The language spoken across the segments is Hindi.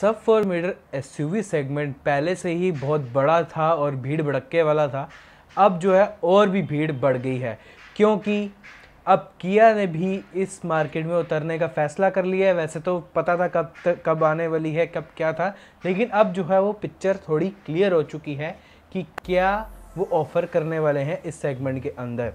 सब फोर मीटर एस सेगमेंट पहले से ही बहुत बड़ा था और भीड़ भड़क्के वाला था अब जो है और भी भीड़ बढ़ गई है क्योंकि अब किया ने भी इस मार्केट में उतरने का फैसला कर लिया है वैसे तो पता था कब तक कब आने वाली है कब क्या था लेकिन अब जो है वो पिक्चर थोड़ी क्लियर हो चुकी है कि क्या वो ऑफ़र करने वाले हैं इस सेगमेंट के अंदर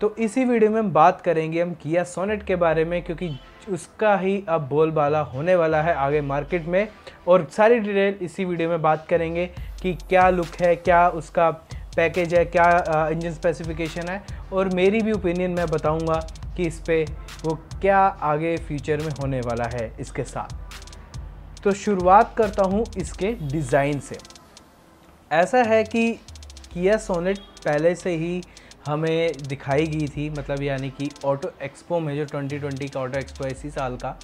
तो इसी वीडियो में हम बात करेंगे हम किया सोनेट के बारे में क्योंकि उसका ही अब बोलबाला होने वाला है आगे मार्केट में और सारी डिटेल इसी वीडियो में बात करेंगे कि क्या लुक है क्या उसका पैकेज है क्या इंजन स्पेसिफिकेशन है और मेरी भी ओपिनियन मैं बताऊंगा कि इस पर वो क्या आगे फ्यूचर में होने वाला है इसके साथ तो शुरुआत करता हूँ इसके डिज़ाइन से ऐसा है कि किया सोनेट पहले से ही हमें दिखाई गई थी मतलब यानी कि ऑटो एक्सपो में जो 2020 का ऑटो एक्सपो इसी साल का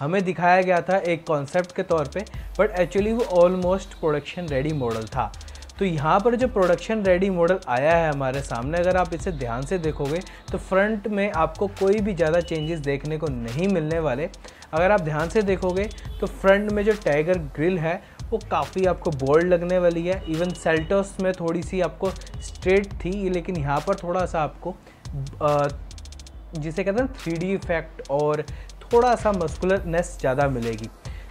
हमें दिखाया गया था एक कॉन्सेप्ट के तौर पे बट एक्चुअली वो ऑलमोस्ट प्रोडक्शन रेडी मॉडल था तो यहाँ पर जो प्रोडक्शन रेडी मॉडल आया है हमारे सामने अगर आप इसे ध्यान से देखोगे तो फ्रंट में आपको कोई भी ज़्यादा चेंजेस देखने को नहीं मिलने वाले अगर आप ध्यान से देखोगे तो फ्रंट में जो टाइगर ग्रिल है वो काफ़ी आपको बोल्ड लगने वाली है इवन सेल्टोस में थोड़ी सी आपको स्ट्रेट थी लेकिन यहाँ पर थोड़ा सा आपको जिसे कहते हैं थ्री इफ़ेक्ट और थोड़ा सा मस्कुलरनेस ज़्यादा मिलेगी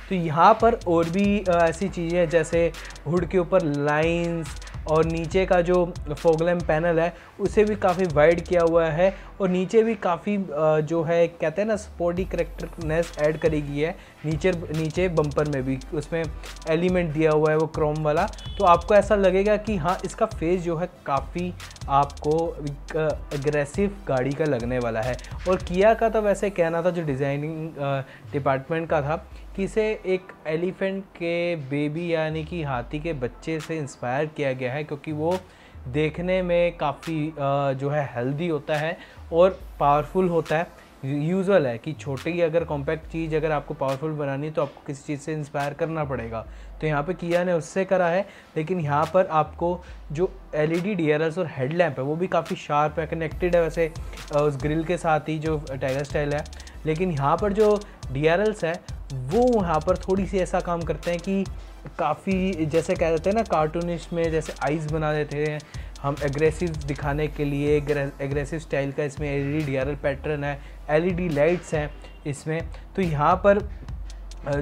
तो यहाँ पर और भी ऐसी चीज़ें जैसे हुड के ऊपर लाइंस और नीचे का जो फोगलैम पैनल है उसे भी काफ़ी वाइड किया हुआ है और नीचे भी काफ़ी जो है कहते हैं ना स्पोर्टी करेक्टरनेस ऐड करी गई है नीचे नीचे बम्पर में भी उसमें एलिमेंट दिया हुआ है वो क्रोम वाला तो आपको ऐसा लगेगा कि हाँ इसका फेस जो है काफ़ी आपको अग्रेसिव गाड़ी का लगने वाला है और किया का तो वैसे कहना था जो डिज़ाइनिंग डिपार्टमेंट का था कि इसे एक एलिफेंट के बेबी यानी कि हाथी के बच्चे से इंस्पायर किया गया है क्योंकि वो देखने में काफ़ी जो है हेल्दी होता है और पावरफुल होता है यूजल है कि छोटी अगर कॉम्पैक्ट चीज़ अगर आपको पावरफुल बनानी है तो आपको किसी चीज़ से इंस्पायर करना पड़ेगा तो यहाँ पे किया ने उससे करा है लेकिन यहाँ पर आपको जो एल ई डी और हेडलैम्प है वो भी काफ़ी शार्प है कनेक्टेड है वैसे उस ग्रिल के साथ ही जो टाइगर स्टाइल है लेकिन यहाँ पर जो डी है वो यहाँ पर थोड़ी सी ऐसा काम करते हैं कि काफ़ी जैसे कह देते हैं ना कार्टूनिस्ट में जैसे आइज़ बना देते हैं हम एग्रेसिव दिखाने के लिए एग्रेसिव स्टाइल का इसमें एल ई डी पैटर्न है एल लाइट्स e हैं इसमें तो यहाँ पर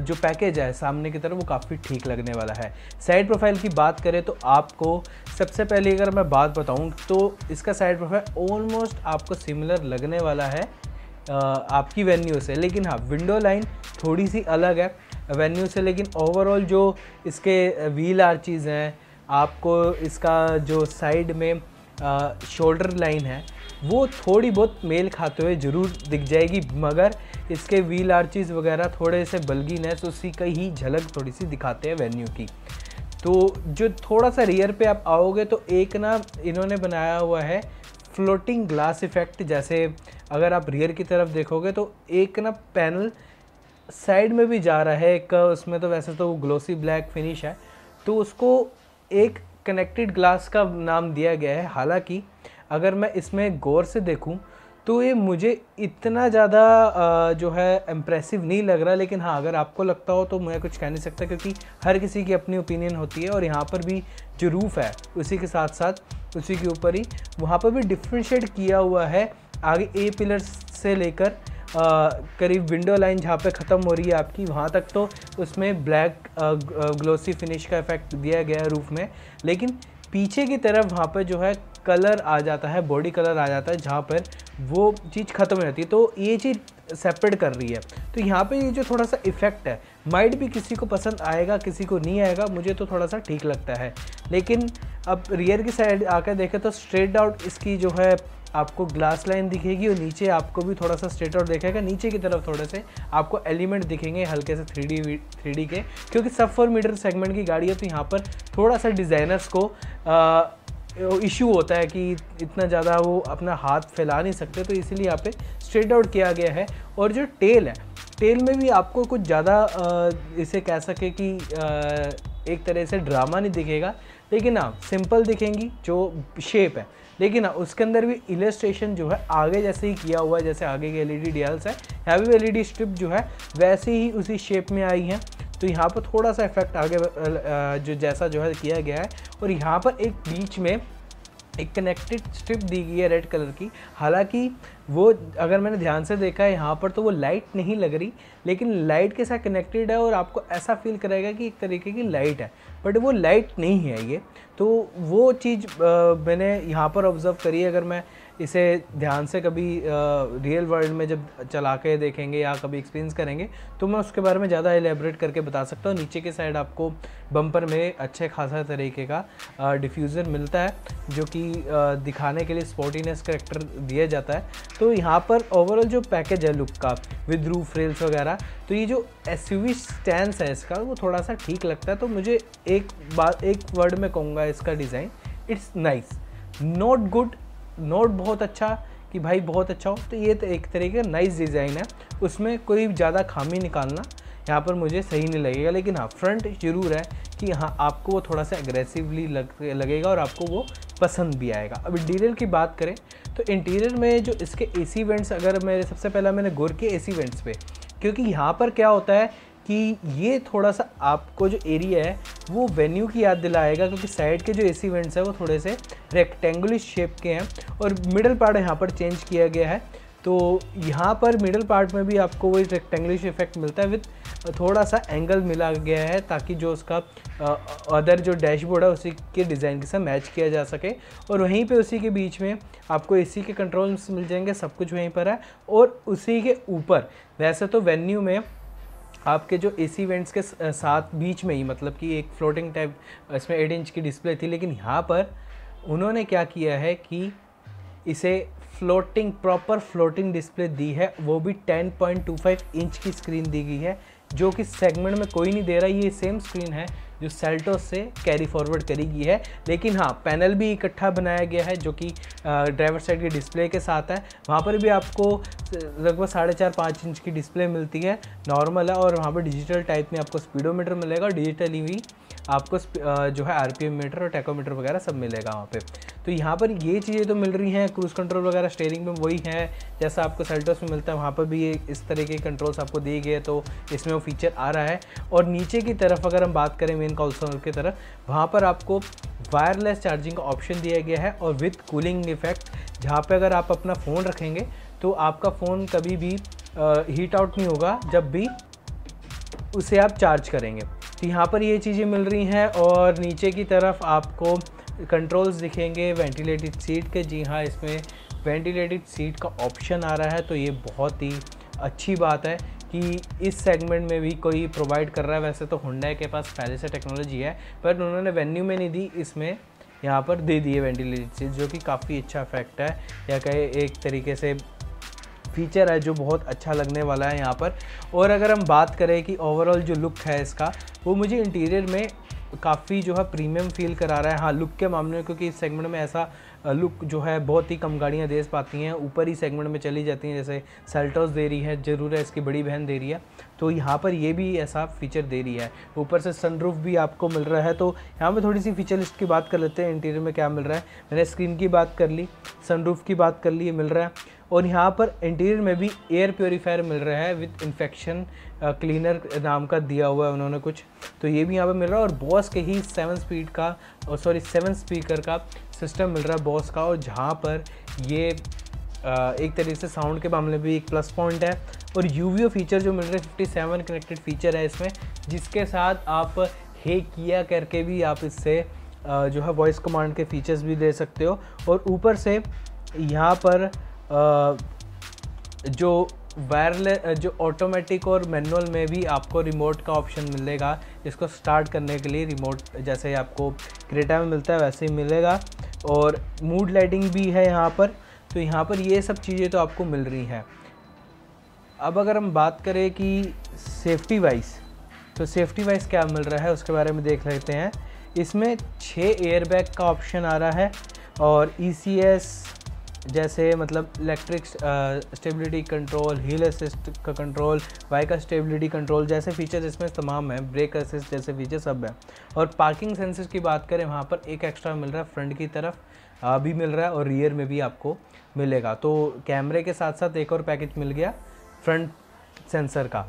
जो पैकेज है सामने की तरफ वो काफ़ी ठीक लगने वाला है साइड प्रोफाइल की बात करें तो आपको सबसे पहले अगर मैं बात बताऊं तो इसका साइड प्रोफाइल ऑलमोस्ट आपको सिमिलर लगने वाला है आपकी वेन्यू से लेकिन हाँ विंडो लाइन थोड़ी सी अलग है वेन्यू से लेकिन ओवरऑल जो इसके व्हील आर्चीज़ हैं आपको इसका जो साइड में शोल्डर लाइन है वो थोड़ी बहुत मेल खाते हुए ज़रूर दिख जाएगी मगर इसके व्हील आर्चीज़ वगैरह थोड़े से बल्गी है तो उसी का ही झलक थोड़ी सी दिखाते हैं वेन्यू की तो जो थोड़ा सा रियर पे आप आओगे तो एक ना इन्होंने बनाया हुआ है फ्लोटिंग ग्लास इफ़ेक्ट जैसे अगर आप रियर की तरफ देखोगे तो एक ना पैनल साइड में भी जा रहा है एक उसमें तो वैसे तो ग्लोसी ब्लैक फिनिश है तो उसको एक कनेक्टेड ग्लास का नाम दिया गया है हालांकि अगर मैं इसमें गौर से देखूं तो ये मुझे इतना ज़्यादा जो है इम्प्रेसिव नहीं लग रहा लेकिन हाँ अगर आपको लगता हो तो मैं कुछ कह नहीं सकता क्योंकि हर किसी की अपनी ओपिनियन होती है और यहाँ पर भी जो रूफ़ है उसी के साथ साथ उसी के ऊपर ही वहाँ पर भी डिफ्रेंशिएट किया हुआ है आगे ए पिलर से लेकर करीब विंडो लाइन जहाँ पे ख़त्म हो रही है आपकी वहाँ तक तो उसमें ब्लैक ग्लोसी फिनिश का इफेक्ट दिया गया है रूफ़ में लेकिन पीछे की तरफ वहाँ पर जो है कलर आ जाता है बॉडी कलर आ जाता है जहाँ पर वो चीज़ ख़त्म हो जाती है तो ये चीज़ सेपरेट कर रही है तो यहाँ पे ये जो थोड़ा सा इफ़ेक्ट है माइट भी किसी को पसंद आएगा किसी को नहीं आएगा मुझे तो थोड़ा सा ठीक लगता है लेकिन अब रियर की साइड आकर देखें तो स्ट्रेट आउट इसकी जो है आपको ग्लास लाइन दिखेगी और नीचे आपको भी थोड़ा सा स्ट्रेट आउट देखेगा नीचे की तरफ थोड़े से आपको एलिमेंट दिखेंगे हल्के से थ्री डी के क्योंकि सब फोर मीटर सेगमेंट की गाड़ी है तो यहाँ पर थोड़ा सा डिज़ाइनर्स को आ, इशू होता है कि इतना ज़्यादा वो अपना हाथ फैला नहीं सकते तो इसीलिए यहाँ पे स्ट्रेट आउट किया गया है और जो टेल है टेल में भी आपको कुछ ज़्यादा इसे कह सके कि एक तरह से ड्रामा नहीं दिखेगा लेकिन हाँ सिंपल दिखेंगी जो शेप है लेकिन उसके अंदर भी इलेस्ट्रेशन जो है आगे जैसे ही किया हुआ है जैसे आगे की एल ई है यहाँ भी एल स्ट्रिप जो है वैसे ही उसी शेप में आई है तो यहाँ पर थोड़ा सा इफेक्ट आगे जो जैसा जो है किया गया है और यहाँ पर एक बीच में एक कनेक्टेड स्ट्रिप दी गई है रेड कलर की हालांकि वो अगर मैंने ध्यान से देखा है यहाँ पर तो वो लाइट नहीं लग रही लेकिन लाइट के साथ कनेक्टेड है और आपको ऐसा फील कराएगा कि एक तरीके की लाइट है बट वो लाइट नहीं है ये तो वो चीज़ मैंने यहाँ पर ऑब्ज़र्व करी है अगर मैं इसे ध्यान से कभी रियल वर्ल्ड में जब चला के देखेंगे या कभी एक्सपीरियंस करेंगे तो मैं उसके बारे में ज़्यादा एलेबरेट करके बता सकता हूँ नीचे के साइड आपको बम्पर में अच्छे खासा तरीके का डिफ्यूज़र मिलता है जो कि दिखाने के लिए स्पोर्टीनेस करेक्टर दिया जाता है तो यहाँ पर ओवरऑल जो पैकेज है लुक का विद रूफ रेल्स वगैरह तो ये जो एस यू वी स्टैंड है इसका वो थोड़ा सा ठीक लगता है तो मुझे एक बात एक वर्ड में कहूँगा इसका design it's nice not good not बहुत अच्छा कि भाई बहुत अच्छा हो तो ये तो एक तरीके का नाइस डिज़ाइन है उसमें कोई ज़्यादा खामी निकालना यहाँ पर मुझे सही नहीं लगेगा लेकिन हाँ फ्रंट जरूर है कि हाँ आपको वो थोड़ा सा एग्रेसिवली लग लगेगा और आपको वो पसंद भी आएगा अब इंटीरियर की बात करें तो इंटीरियर में जो इसके ए सी वेंट्स अगर मेरे सबसे पहला मैंने गौर किए ए सी वेंट्स पे क्योंकि यहाँ पर क्या होता है कि ये थोड़ा सा आपको जो एरिया है वो वेन्यू की याद दिलाएगा क्योंकि साइड के जो ए सी वेंट्स हैं वो थोड़े से रेक्टेंगुलर शेप के हैं और मिडल पार्ट यहाँ पर चेंज किया गया है तो यहाँ पर मिडल पार्ट में भी आपको वही रेक्टेंगुलर इफेक्ट मिलता है विथ थोड़ा सा एंगल मिला गया है ताकि जो उसका अदर जो डैशबोर्ड है उसी के डिज़ाइन के साथ मैच किया जा सके और वहीं पे उसी के बीच में आपको एसी के कंट्रोल्स मिल जाएंगे सब कुछ वहीं पर है और उसी के ऊपर वैसे तो वेन्यू में आपके जो ए सी वेंट्स के साथ बीच में ही मतलब कि एक फ्लोटिंग टाइप इसमें एट इंच की डिस्प्ले थी लेकिन यहाँ पर उन्होंने क्या किया है कि इसे फ्लोटिंग प्रॉपर फ्लोटिंग डिस्प्ले दी है वो भी 10.25 इंच की स्क्रीन दी गई है जो कि सेगमेंट में कोई नहीं दे रहा ये सेम स्क्रीन है जो सेल्टोस से कैरी फॉरवर्ड करी गई है लेकिन हाँ पैनल भी इकट्ठा बनाया गया है जो कि ड्राइवर साइड के डिस्प्ले के साथ है वहाँ पर भी आपको लगभग साढ़े चार पाँच इंच की डिस्प्ले मिलती है नॉर्मल है और वहाँ पर डिजिटल टाइप में आपको स्पीडोमीटर मिलेगा डिजिटली भी आपको जो है आर मीटर और टेकोमीटर वगैरह सब मिलेगा वहाँ पे तो यहाँ पर ये चीज़ें तो मिल रही हैं क्रूज़ कंट्रोल वगैरह स्टेयरिंग में वही है जैसा आपको सेल्टोस में मिलता है वहाँ पर भी ये इस तरह के कंट्रोल्स आपको दिए गए तो इसमें वो फीचर आ रहा है और नीचे की तरफ अगर हम बात करें मेन कॉल की तरह वहाँ पर आपको वायरलेस चार्जिंग का ऑप्शन दिया गया है और विथ कूलिंग इफेक्ट जहाँ पर अगर आप अपना फ़ोन रखेंगे तो आपका फ़ोन कभी भी हीट आउट नहीं होगा जब भी उसे आप चार्ज करेंगे तो यहाँ पर ये चीज़ें मिल रही हैं और नीचे की तरफ आपको कंट्रोल्स दिखेंगे वेंटिलेटेड सीट के जी हाँ इसमें वेंटिलेटेड सीट का ऑप्शन आ रहा है तो ये बहुत ही अच्छी बात है कि इस सेगमेंट में भी कोई प्रोवाइड कर रहा है वैसे तो होंडा के पास पहले से टेक्नोलॉजी है पर उन्होंने वेन्यू में नहीं दी इसमें यहाँ पर दे दिए वेंटिलेटर चीज़ जो कि काफ़ी अच्छा इफेक्ट है या कहे एक तरीके से फीचर है जो बहुत अच्छा लगने वाला है यहाँ पर और अगर हम बात करें कि ओवरऑल जो लुक है इसका वो मुझे इंटीरियर में काफ़ी जो है प्रीमियम फील करा रहा है हाँ लुक के मामले में क्योंकि इस सेगमेंट में ऐसा लुक जो है बहुत ही कम गाड़ियाँ दे पाती हैं ऊपर ही सेगमेंट में चली जाती हैं जैसे सेल्टोस दे रही है ज़रूर है इसकी बड़ी बहन दे रही है तो यहाँ पर ये भी ऐसा फीचर दे रही है ऊपर से सनरूफ भी आपको मिल रहा है तो यहाँ पर थोड़ी सी फीचर लिस्ट की बात कर लेते हैं इंटीरियर में क्या मिल रहा है मैंने स्क्रीन की बात कर ली सनरूफ की बात कर ली मिल रहा है और यहाँ पर इंटीरियर में भी एयर प्योरीफायर मिल रहा है विथ इन्फेक्शन क्लीनर नाम का दिया हुआ है उन्होंने कुछ तो ये भी यहाँ पे मिल रहा है और बॉस के ही सेवन स्पीड का और सॉरी सेवन स्पीकर का सिस्टम मिल रहा है बॉस का और जहाँ पर ये एक तरीके से साउंड के मामले में भी एक प्लस पॉइंट है और यू फीचर जो मिल रहे हैं फिफ्टी सेवन कनेक्टेड फीचर है इसमें जिसके साथ आप हे किया करके भी आप इससे जो है वॉइस कमांड के फीचर्स भी दे सकते हो और ऊपर से यहाँ पर जो वायरलेस जो ऑटोमेटिक और मैनुअल में भी आपको रिमोट का ऑप्शन मिलेगा इसको स्टार्ट करने के लिए रिमोट जैसे आपको क्रेटा में मिलता है वैसे ही मिलेगा और मूड लाइटिंग भी है यहाँ पर तो यहाँ पर ये सब चीज़ें तो आपको मिल रही हैं अब अगर हम बात करें कि सेफ्टी वाइज तो सेफ्टी वाइज क्या मिल रहा है उसके बारे में देख लेते हैं इसमें छः एयरबैग का ऑप्शन आ रहा है और ई सी एस जैसे मतलब electric stability control hill assist का कंट्रोल बाइक का स्टेबिलिटी कंट्रोल जैसे फीचर्स इसमें तमाम हैं ब्रेक असिस्ट जैसे फीचर सब हैं और पार्किंग सेंसर की बात करें वहाँ पर एक एक्स्ट्रा मिल रहा है फ्रंट की तरफ भी मिल रहा है और रियर में भी आपको मिलेगा तो कैमरे के साथ साथ एक और पैकेज मिल गया फ्रंट सेंसर का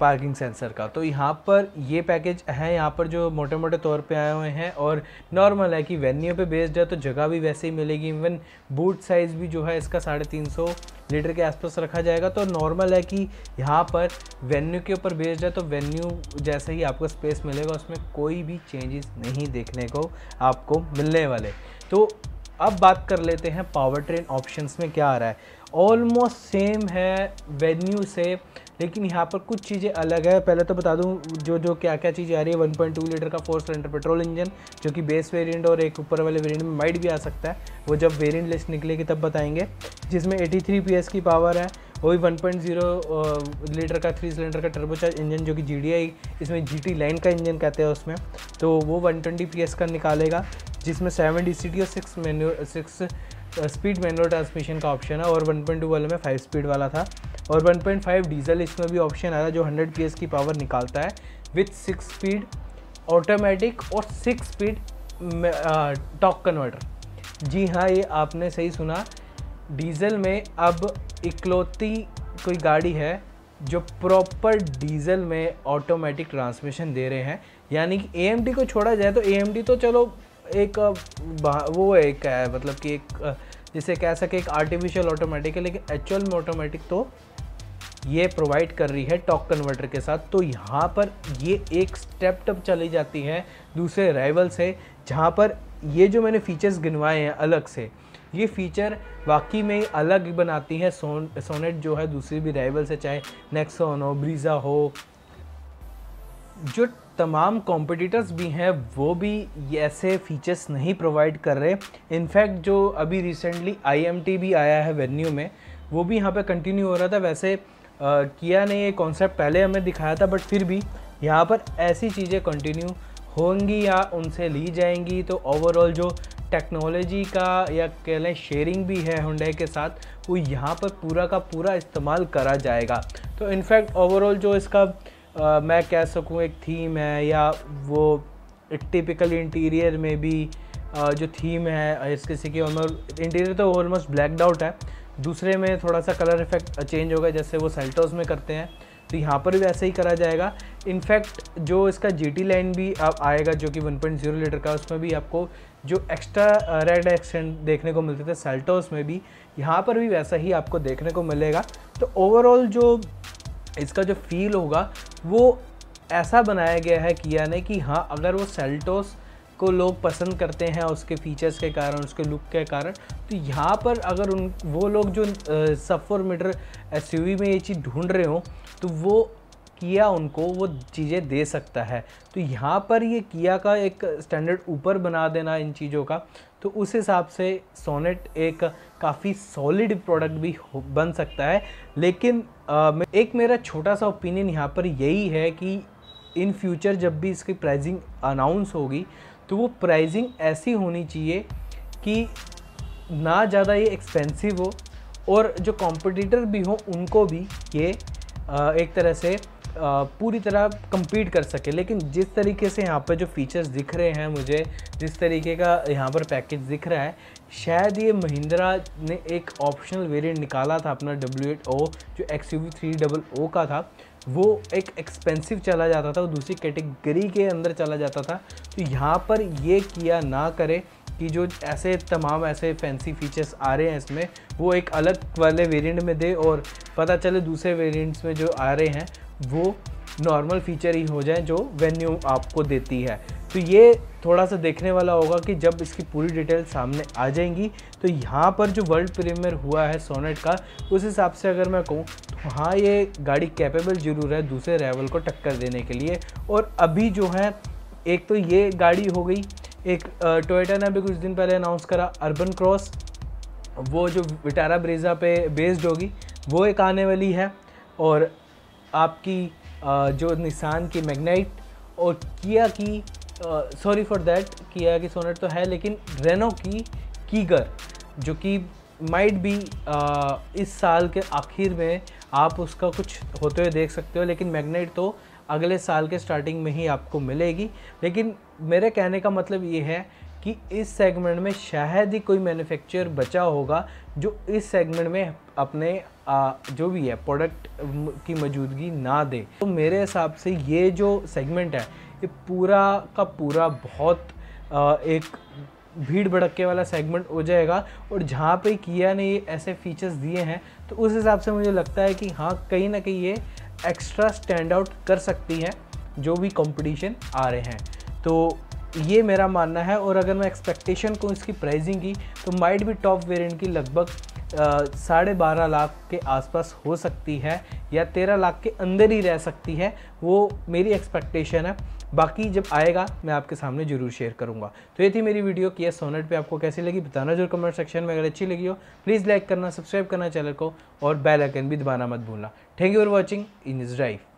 पार्किंग सेंसर का तो यहाँ पर ये पैकेज है यहाँ पर जो मोटे मोटे तौर पे आए हुए हैं और नॉर्मल है कि वेन्यू पे बेस्ड है तो जगह भी वैसे ही मिलेगी इवन बूट साइज़ भी जो है इसका साढ़े तीन सौ लीटर के आसपास रखा जाएगा तो नॉर्मल है कि यहाँ पर वेन्यू के ऊपर बेस्ड है तो वेन्यू जैसे ही आपको स्पेस मिलेगा उसमें कोई भी चेंजेस नहीं देखने को आपको मिलने वाले तो अब बात कर लेते हैं पावर ट्रेन ऑप्शन में क्या आ रहा है ऑलमोस्ट सेम है वेन्यू से लेकिन यहाँ पर कुछ चीज़ें अलग है पहले तो बता दूँ जो जो क्या क्या चीज़ें आ रही है वन पॉइंट टू लीटर का फोर सिलेंडर पेट्रोल इंजन जो कि बेस वेरिएंट और एक ऊपर वाले वेरिएंट में माइट भी आ सकता है वो जब वेरिएंट लिस्ट निकलेगी तब बताएंगे जिसमें एटी थ्री पी एस की पावर है वही वन लीटर का थ्री सिलेंडर का टर्बोचार्ज इंजन जो कि जी इसमें जी टी लाइन का इंजन कहते हैं उसमें तो वो वन ट्वेंटी का निकालेगा जिसमें सेवन डी सी और six manual six speed manual transmission का ऑप्शन है और 1.2 वाले में फाइव स्पीड वाला था और 1.5 डीजल इसमें भी ऑप्शन आया जो 100 पी की पावर निकालता है विथ सिक्स स्पीड ऑटोमेटिक और सिक्स स्पीड टॉक कन्वर्टर जी हाँ ये आपने सही सुना डीजल में अब इकलौती कोई गाड़ी है जो प्रॉपर डीजल में ऑटोमेटिक ट्रांसमिशन दे रहे हैं यानी कि ए को छोड़ा जाए तो ए तो चलो एक वो है एक है मतलब कि एक जिसे कह सके एक आर्टिफिशियल ऑटोमेटिक है लेकिन एक्चुअल में ऑटोमेटिक तो ये प्रोवाइड कर रही है टॉक कन्वर्टर के साथ तो यहाँ पर ये एक स्टेप टप चली जाती है दूसरे राइवल से जहाँ पर ये जो मैंने फीचर्स गिनवाए हैं अलग से ये फीचर वाकई में अलग बनाती है सोन सोनेट जो है दूसरी भी राइवल से चाहे नेक्सोन हो ब्रीज़ा हो जो तमाम कॉम्पिटिटर्स भी हैं वो भी ऐसे फीचर्स नहीं प्रोवाइड कर रहे इनफैक्ट जो अभी रिसेंटली आई भी आया है वेन्यू में वो भी यहाँ पे कंटिन्यू हो रहा था वैसे किया ने ये कॉन्सेप्ट पहले हमें दिखाया था बट फिर भी यहाँ पर ऐसी चीज़ें कंटिन्यू होंगी या उनसे ली जाएंगी तो ओवरऑल जो टेक्नोलॉजी का या कह लें शेयरिंग भी है हुंडई के साथ वो यहाँ पर पूरा का पूरा इस्तेमाल करा जाएगा तो इनफैक्ट ओवरऑल जो इसका आ, मैं कह सकूँ एक थीम है या वो एक टिपिकल इंटीरियर में भी आ, जो थीम है इस किसी की ऑलमोस्ट इंटीरियर तो ऑलमोस्ट ब्लैकड आउट है दूसरे में थोड़ा सा कलर इफेक्ट चेंज होगा जैसे वो सेल्टोस में करते हैं तो यहाँ पर भी ऐसा ही करा जाएगा इनफैक्ट जो इसका जी टी लाइन भी आप आएगा जो कि 1.0 लीटर का उसमें भी आपको जो एक्स्ट्रा रेड एक्सेंट देखने को मिलते थे सेल्टोस में भी यहाँ पर भी वैसा ही आपको देखने को मिलेगा तो ओवरऑल जो इसका जो फील होगा वो ऐसा बनाया गया है किया ने कि हाँ अगर वो सेल्टोस को लोग पसंद करते हैं उसके फीचर्स के कारण उसके लुक के कारण तो यहाँ पर अगर उन वो लोग जो सब फोर मीटर एस में ये चीज़ ढूंढ रहे हो तो वो किया उनको वो चीज़ें दे सकता है तो यहाँ पर ये किया का एक स्टैंडर्ड ऊपर बना देना इन चीज़ों का तो उस हिसाब से सोनेट एक काफ़ी सॉलिड प्रोडक्ट भी बन सकता है लेकिन आ, एक मेरा छोटा सा ओपिनियन यहाँ पर यही है कि इन फ्यूचर जब भी इसकी प्राइजिंग अनाउंस होगी तो वो प्राइजिंग ऐसी होनी चाहिए कि ना ज़्यादा ये एक्सपेंसिव हो और जो कॉम्पिटिटर भी हो उनको भी ये एक तरह से पूरी तरह कम्पीट कर सके लेकिन जिस तरीके से यहाँ पर जो फीचर्स दिख रहे हैं मुझे जिस तरीके का यहाँ पर पैकेज दिख रहा है शायद ये महिंद्रा ने एक ऑप्शनल वेरिएंट निकाला था अपना डब्ल्यू एट ओ जो X U three double O का था वो एक एक्सपेंसिव चला जाता था वो दूसरी कैटेगरी के अंदर चला जाता था तो यहाँ पर ये किया ना करे कि जो ऐसे तमाम ऐसे फैंसी फीचर्स आ रहे हैं इसमें वो एक अलग वाले वेरिएंट में दे और पता चले दूसरे वेरिएंट्स में जो आ रहे हैं वो नॉर्मल फीचर ही हो जाए जो वेन्यू आपको देती है तो ये थोड़ा सा देखने वाला होगा कि जब इसकी पूरी डिटेल सामने आ जाएंगी तो यहाँ पर जो वर्ल्ड प्रीमियर हुआ है सोनेट का उस हिसाब से अगर मैं कहूँ तो हाँ ये गाड़ी कैपेबल ज़रूर है दूसरे रेवल को टक्कर देने के लिए और अभी जो है एक तो ये गाड़ी हो गई एक टोयोटा ने अभी कुछ दिन पहले अनाउंस करा अर्बन क्रॉस वो जो विटारा ब्रेजा पे बेस्ड होगी वो एक आने वाली है और आपकी जो निशान की मैग्नाइट और किया की सॉरी फॉर दैट किया कि सोनेट तो है लेकिन रेनो की कीगर जो कि माइट भी इस साल के आखिर में आप उसका कुछ होते हुए देख सकते हो लेकिन मैग्नेट तो अगले साल के स्टार्टिंग में ही आपको मिलेगी लेकिन मेरे कहने का मतलब ये है कि इस सेगमेंट में शायद ही कोई मैन्युफैक्चरर बचा होगा जो इस सेगमेंट में अपने आ, जो भी है प्रोडक्ट की मौजूदगी ना दे तो मेरे हिसाब से ये जो सेगमेंट है ये पूरा का पूरा बहुत एक भीड़ भड़के वाला सेगमेंट हो जाएगा और जहाँ पे किया ने ये ऐसे फीचर्स दिए हैं तो उस हिसाब से मुझे लगता है कि हाँ कहीं ना कहीं ये एक्स्ट्रा स्टैंड आउट कर सकती है जो भी कंपटीशन आ रहे हैं तो ये मेरा मानना है और अगर मैं एक्सपेक्टेशन को इसकी प्राइजिंग की तो माइट भी टॉप वेरियंट की लगभग साढ़े बारह लाख के आसपास हो सकती है या तेरह लाख के अंदर ही रह सकती है वो मेरी एक्सपेक्टेशन है बाकी जब आएगा मैं आपके सामने ज़रूर शेयर करूँगा तो ये थी मेरी वीडियो की एस सोनेट पर आपको कैसी लगी बताना जरूर कमेंट सेक्शन में अगर अच्छी लगी हो प्लीज़ लाइक करना सब्सक्राइब करना चैनल को और बेल आइकन भी दबाना मत भूलना thank you for watching in is drive